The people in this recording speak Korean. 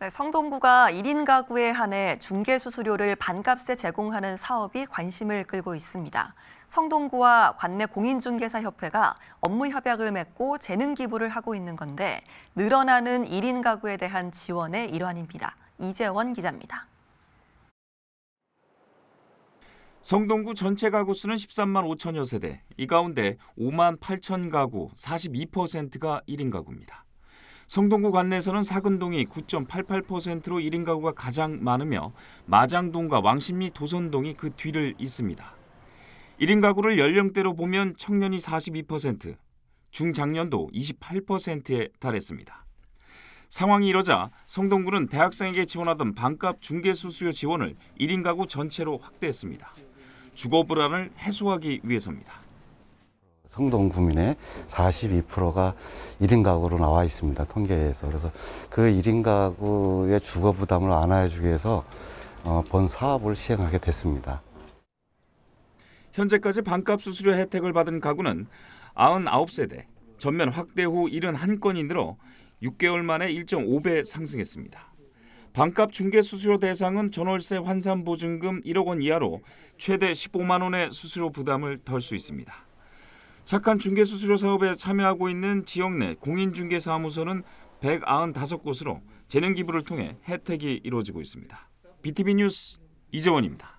네, 성동구가 1인 가구에 한해 중개 수수료를 반값에 제공하는 사업이 관심을 끌고 있습니다. 성동구와 관내 공인중개사협회가 업무 협약을 맺고 재능 기부를 하고 있는 건데 늘어나는 1인 가구에 대한 지원의 일환입니다. 이재원 기자입니다. 성동구 전체 가구 수는 13만 5천여 세대, 이 가운데 5만 8천 가구 42%가 1인 가구입니다. 성동구 관내에서는 사근동이 9.88%로 1인 가구가 가장 많으며 마장동과 왕십리 도선동이 그 뒤를 잇습니다. 1인 가구를 연령대로 보면 청년이 42%, 중장년도 28%에 달했습니다. 상황이 이러자 성동구는 대학생에게 지원하던 반값 중개수수료 지원을 1인 가구 전체로 확대했습니다. 주거 불안을 해소하기 위해서입니다. 성동 구민의 42%가 1인 가구로 나와 있습니다. 통계에서. 그래서 그 1인 가구의 주거 부담을 완화해주기 위해서 어, 본 사업을 시행하게 됐습니다. 현재까지 반값 수수료 혜택을 받은 가구는 99세대, 전면 확대 후 71건이 늘어 6개월 만에 1.5배 상승했습니다. 반값 중개 수수료 대상은 전월세 환산 보증금 1억 원 이하로 최대 15만 원의 수수료 부담을 덜 수 있습니다. 착한 중개수수료 사업에 참여하고 있는 지역 내 공인중개사무소는 195곳으로 재능 기부를 통해 혜택이 이루어지고 있습니다. BTV 뉴스 이재원입니다.